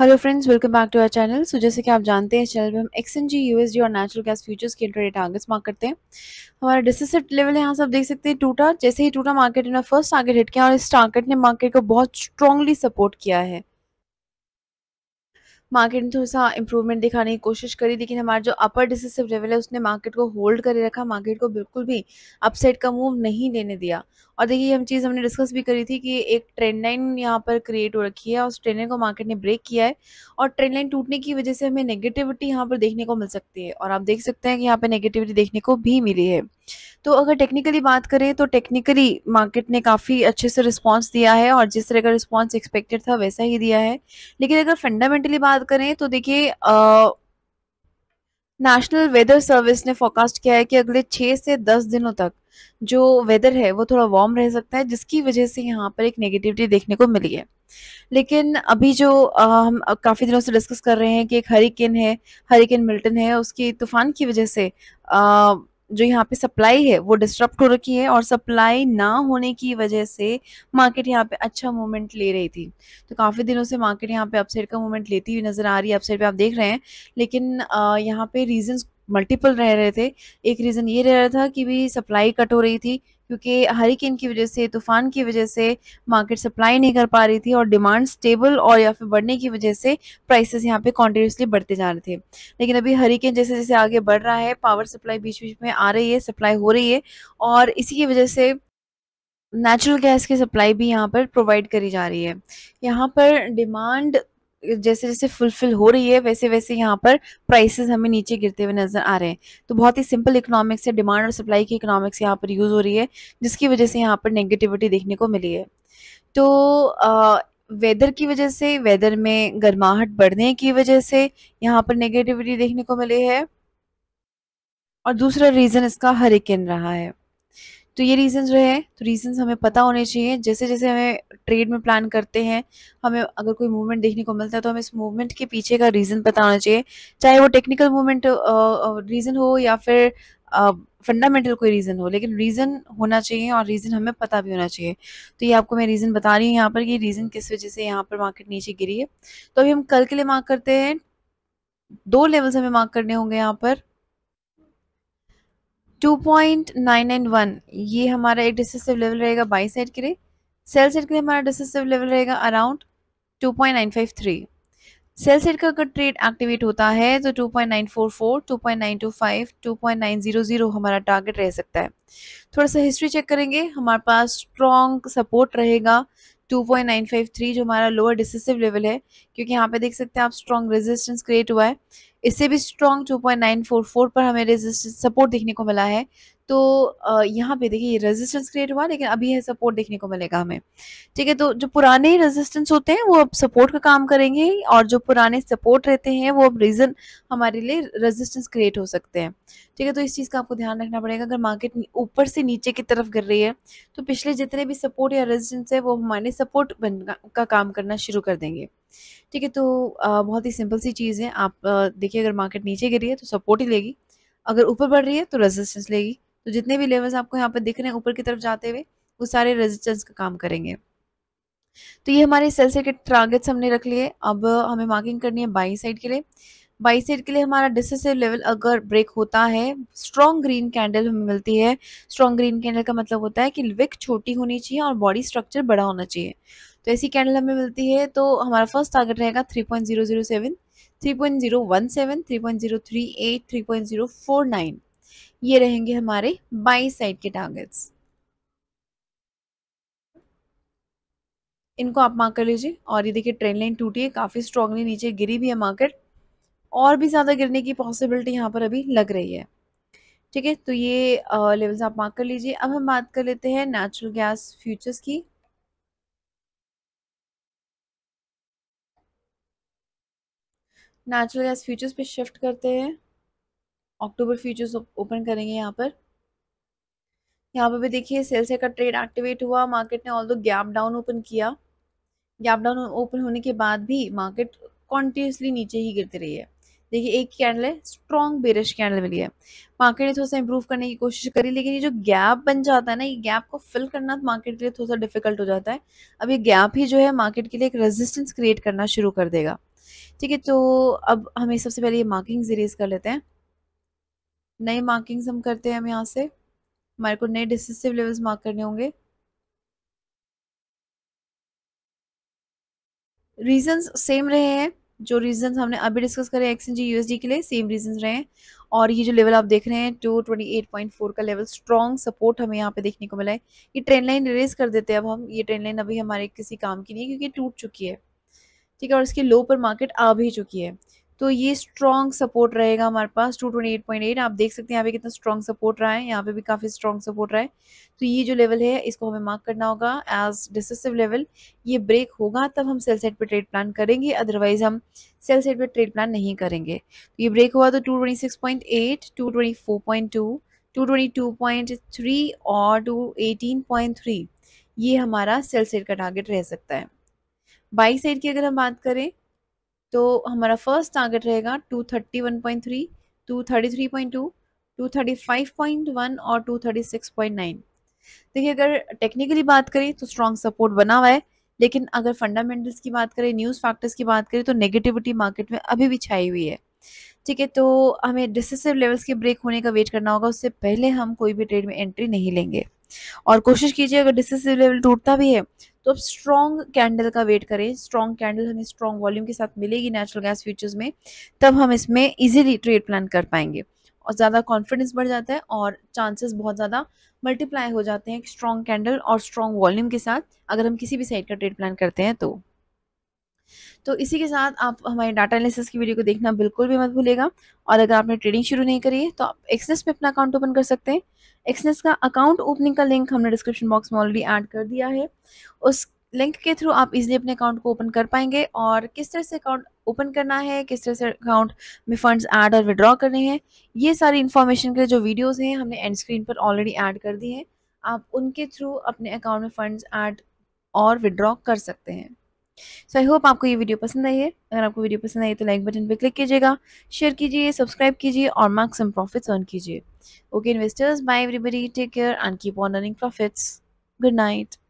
hello friends welcome back to our channel so जैसे कि आप जानते हैं इस चैनल पर हम X N G U S D और नेचुरल गैस फ्यूचर्स के इंटर टारगेट्स मार्क करते हैं हमारा डिसिसेट लेवल यहाँ से आप देख सकते हैं टूटा जैसे ही टूटा मार्केट ने फर्स्ट टारगेट हिट किया और इस टारगेट ने मार्केट को बहुत स्ट्रांगली सपोर्ट किया है मार्केट ने थोड़ा सा इंप्रूवमेंट दिखाने की कोशिश करी लेकिन हमारा जो अपर डिसिसिव लेवल है उसने मार्केट को होल्ड करे रखा मार्केट को बिल्कुल भी अपसेट का मूव नहीं लेने दिया और देखिए हम चीज़ हमने डिस्कस भी करी थी कि एक ट्रेंड लाइन यहाँ पर क्रिएट हो रखी है और उस ट्रेंड लाइन को मार्केट ने ब्रेक किया है और ट्रेंड लाइन टूटने की वजह से हमें नेगेटिविटी यहाँ पर देखने को मिल सकती है और आप देख सकते हैं कि यहाँ पर नेगेटिविटी देखने को भी मिली है तो अगर टेक्निकली बात करें तो टेक्निकली मार्केट ने काफ़ी अच्छे से रिस्पॉन्स दिया है और जिस तरह का रिस्पॉन्स एक्सपेक्टेड था वैसा ही दिया है लेकिन अगर फंडामेंटली बात करें तो देखिए नेशनल वेदर सर्विस ने फोकास्ट किया है कि अगले छः से दस दिनों तक जो वेदर है वो थोड़ा वार्म रह सकता है जिसकी वजह से यहाँ पर एक नेगेटिविटी देखने को मिली है लेकिन अभी जो आ, हम काफ़ी दिनों से डिस्कस कर रहे हैं कि एक हरिकेन है हरिकेन मिल्टन है उसकी तूफान की वजह से आ, जो यहाँ पे सप्लाई है वो डिस्टर्ब हो रखी है और सप्लाई ना होने की वजह से मार्केट यहाँ पे अच्छा मूवमेंट ले रही थी तो काफ़ी दिनों से मार्केट यहाँ पे अपसाइड का मूवमेंट लेती हुई नज़र आ रही है अपसाइड पे आप देख रहे हैं लेकिन यहाँ पे रीजंस मल्टीपल रह रहे थे एक रीज़न ये रह रहा था कि भी सप्लाई कट हो रही थी क्योंकि हरिकेन की वजह से तूफान की वजह से मार्केट सप्लाई नहीं कर पा रही थी और डिमांड स्टेबल और या फिर बढ़ने की वजह से प्राइसेस यहाँ पे कॉन्टिन्यूसली बढ़ते जा रहे थे लेकिन अभी हरिकेन जैसे जैसे आगे बढ़ रहा है पावर सप्लाई बीच बीच में आ रही है सप्लाई हो रही है और इसी की वजह से नेचुरल गैस की सप्लाई भी यहाँ पर प्रोवाइड करी जा रही है यहाँ पर डिमांड जैसे जैसे फुलफिल हो रही है वैसे वैसे यहाँ पर प्राइसेस हमें नीचे गिरते हुए नजर आ रहे हैं तो बहुत ही सिंपल इकोनॉमिक्स है डिमांड और सप्लाई की इकोनॉमिक्स यहाँ पर यूज़ हो रही है जिसकी वजह से यहाँ पर नेगेटिविटी देखने को मिली है तो आ, वेदर की वजह से वेदर में गर्माहट बढ़ने की वजह से यहाँ पर नेगेटिविटी देखने को मिली है और दूसरा रीज़न इसका हरिकेन रहा है तो ये जो है तो रीजन हमें पता होने चाहिए जैसे जैसे हमें ट्रेड में प्लान करते हैं हमें अगर कोई मूवमेंट देखने को मिलता है तो हमें इस मूवमेंट के पीछे का रीज़न पता होना चाहिए चाहे वो टेक्निकल मूवमेंट रीज़न हो या फिर फंडामेंटल कोई रीज़न हो लेकिन रीज़न होना चाहिए और रीज़न हमें पता भी होना चाहिए तो ये आपको मैं रीज़न बता रही हूँ यहाँ पर कि रीज़न किस वजह से यहाँ पर मार्केट नीचे गिरी है तो अभी हम कल के लिए मार्क करते हैं दो लेवल्स हमें मार्क करने होंगे यहाँ पर 2.991 ये हमारा एक डिसेसिव लेवल रहेगा बाई साइड के लिए सेल साइड के लिए हमारा डिसेसिव लेवल रहेगा अराउंड 2.953 सेल साइड का अगर ट्रेड एक्टिवेट होता है तो 2.944, 2.925, 2.900 हमारा टारगेट रह सकता है थोड़ा सा हिस्ट्री चेक करेंगे हमारे पास स्ट्रॉन्ग सपोर्ट रहेगा 2.953 जो हमारा लोअर डिसिसिव लेवल है क्योंकि यहाँ पे देख सकते हैं आप स्ट्रॉन्ग रेजिस्टेंस क्रिएट हुआ है इससे भी स्ट्रॉन्ग 2.944 पर हमें रेजिस्टेंस सपोर्ट देखने को मिला है तो यहाँ पे देखिए ये रेजिस्टेंस क्रिएट हुआ लेकिन अभी है सपोर्ट देखने को मिलेगा हमें ठीक है तो जो पुराने रेजिस्टेंस होते हैं वो अब सपोर्ट का काम करेंगे और जो पुराने सपोर्ट रहते हैं वो अब रीज़न हमारे लिए रेजिस्टेंस क्रिएट हो सकते हैं ठीक है तो इस चीज़ का आपको ध्यान रखना पड़ेगा अगर मार्केट ऊपर से नीचे की तरफ गिर रही है तो पिछले जितने भी सपोर्ट या रेजिस्टेंस है वो हमारे सपोर्ट बन का, काम करना शुरू कर देंगे ठीक है तो बहुत ही सिंपल सी चीज़ है आप देखिए अगर मार्केट नीचे गिरी है तो सपोर्ट ही लेगी अगर ऊपर बढ़ रही है तो रेजिस्टेंस लेगी तो जितने भी लेवल्स आपको यहाँ पर दिख रहे हैं ऊपर की तरफ जाते हुए वो सारे रेजिस्टेंस का काम करेंगे तो ये हमारे सेल से के टारगेट्स हमने रख लिए अब हमें मार्किंग करनी है बाई साइड के लिए बाई साइड के लिए हमारा डिसेसिव लेवल अगर ब्रेक होता है स्ट्रॉन्ग ग्रीन कैंडल हमें मिलती है स्ट्रॉन्ग ग्रीन कैंडल का मतलब होता है कि विक छोटी होनी चाहिए और बॉडी स्ट्रक्चर बड़ा होना चाहिए तो ऐसी कैंडल हमें मिलती है तो हमारा फर्स्ट टारगेट रहेगा three point zero zero seven three point zero one seven three point zero three eight three point zero four nine ये रहेंगे हमारे बाई साइड के टारगेट्स इनको आप मार्क कर लीजिए और ये देखिए ट्रेन लाइन टूटी है काफ़ी स्ट्रांगली नीचे गिरी भी है मार्केट और भी ज़्यादा गिरने की पॉसिबिलिटी यहाँ पर अभी लग रही है ठीक है तो ये लेवल्स आप मार्क कर लीजिए अब हम बात कर लेते हैं नेचुरल गैस फ्यूचर्स की नेचुरल गैस फ्यूचर्स पे शिफ्ट करते हैं अक्टूबर फ्यूचर्स ओपन करेंगे यहाँ पर यहाँ पर भी देखिए सेल्स का ट्रेड एक्टिवेट हुआ मार्केट ने ऑल दो गैप डाउन ओपन किया गैप डाउन ओपन होने के बाद भी मार्केट कॉन्टिन्यूसली नीचे ही गिरती रही है देखिए एक कैंडल है स्ट्रॉन्ग बेरिश कैंडल मिली है मार्केट ने थोड़ा सा इंप्रूव करने की कोशिश करी लेकिन ये जो गैप बन जाता है ना ये गैप को फिल करना मार्केट तो के लिए थोड़ा सा डिफिकल्ट हो जाता है अब ये गैप ही जो है मार्केट के लिए एक रेजिस्टेंस क्रिएट करना शुरू कर देगा ठीक है तो अब हमें सबसे पहले ये मार्किंग्स इरेज कर लेते हैं नए मार्किंग्स हम करते हैं हम यहाँ से हमारे को नए डिसिसिव लेवल्स मार्क करने होंगे रीजंस सेम रहे हैं जो रीजंस हमने अभी डिस्कस करे एक्स जी यूएसडी के लिए सेम रीजंस रहे हैं और ये जो लेवल आप देख रहे हैं two twenty eight point four का लेवल स्ट्रॉन्ग सपोर्ट हमें यहाँ पे देखने को मिला है ये ट्रेन लाइन रेज कर देते हैं अब हम ये ट्रेन लाइन अभी हमारे किसी काम की नहीं है क्योंकि टूट चुकी है ठीक है और इसके लो पर मार्केट आ भी चुकी है तो ये स्ट्रॉन्ग सपोर्ट रहेगा हमारे पास 228.8 आप देख सकते हैं यहाँ पे कितना स्ट्रॉन्ग सपोर्ट रहा है यहाँ पे भी काफ़ी स्ट्रॉन्ग सपोर्ट रहा है तो ये जो लेवल है इसको हमें मार्क करना होगा एज डिसिव लेवल ये ब्रेक होगा तब हम सेल साइड पे ट्रेड प्लान करेंगे अदरवाइज हम सेल साइड पे ट्रेड प्लान नहीं करेंगे तो ये ब्रेक हुआ तो टू ट्वेंटी थ्री और थ्री ये हमारा सेल साइड का टारगेट रह सकता है बाई साइड की अगर हम बात करें तो हमारा फर्स्ट टारगेट रहेगा two thirty one point three two thirty three point two two thirty five point one और two thirty six point nine देखिए अगर टेक्निकली बात करें तो स्ट्रॉन्ग सपोर्ट बना हुआ है लेकिन अगर फंडामेंटल्स की बात करें न्यूज़ फैक्टर्स की बात करें तो नेगेटिविटी मार्केट में अभी भी छाई हुई है ठीक है तो हमें डिसेसिव लेवल्स के ब्रेक होने का वेट करना होगा उससे पहले हम कोई भी ट्रेड में एंट्री नहीं लेंगे और कोशिश कीजिए अगर डिसेसिव लेवल टूटता भी है तो अब स्ट्रॉन्ग कैंडल का वेट करें स्ट्रॉन्ग कैंडल हमें स्ट्रॉन्ग वॉल्यूम के साथ मिलेगी नेचुरल गैस फ्यूचर्स में तब हम इसमें इजीली ट्रेड प्लान कर पाएंगे और ज़्यादा कॉन्फिडेंस बढ़ जाता है और चांसेस बहुत ज़्यादा मल्टीप्लाई हो जाते हैं स्ट्रॉन्ग कैंडल और स्ट्रॉन्ग वॉल्यूम के साथ अगर हम किसी भी साइड का ट्रेड प्लान करते हैं तो तो इसी के साथ आप हमारे डाटा एनालिसिस की वीडियो को देखना बिल्कुल भी मत भूलेगा और अगर आपने ट्रेडिंग शुरू नहीं करी है तो आप एक्सनेस पे अपना अकाउंट ओपन कर सकते हैं एक्सनेस का अकाउंट ओपनिंग का लिंक हमने डिस्क्रिप्शन बॉक्स में ऑलरेडी ऐड कर दिया है उस लिंक के थ्रू आप इजीली अपने अकाउंट को ओपन कर पाएंगे और किस तरह से अकाउंट ओपन करना है किस तरह से अकाउंट में फंड्स ऐड और विड्रॉ करने हैं ये सारी इन्फॉर्मेशन के जो वीडियोस हैं हमने एंड स्क्रीन पर ऑलरेडी ऐड कर दी हैं आप उनके थ्रू अपने अकाउंट में फंड्स ऐड और विड्रॉ कर सकते हैं सो आई होप आपको ये वीडियो पसंद आई है अगर आपको वीडियो पसंद आई तो लाइक बटन पर क्लिक कीजिएगा शेयर कीजिए सब्सक्राइब कीजिए और मार्क्स एंड प्रॉफिट्स अर्न कीजिए okay investors bye everybody take care and keep on earning profits good night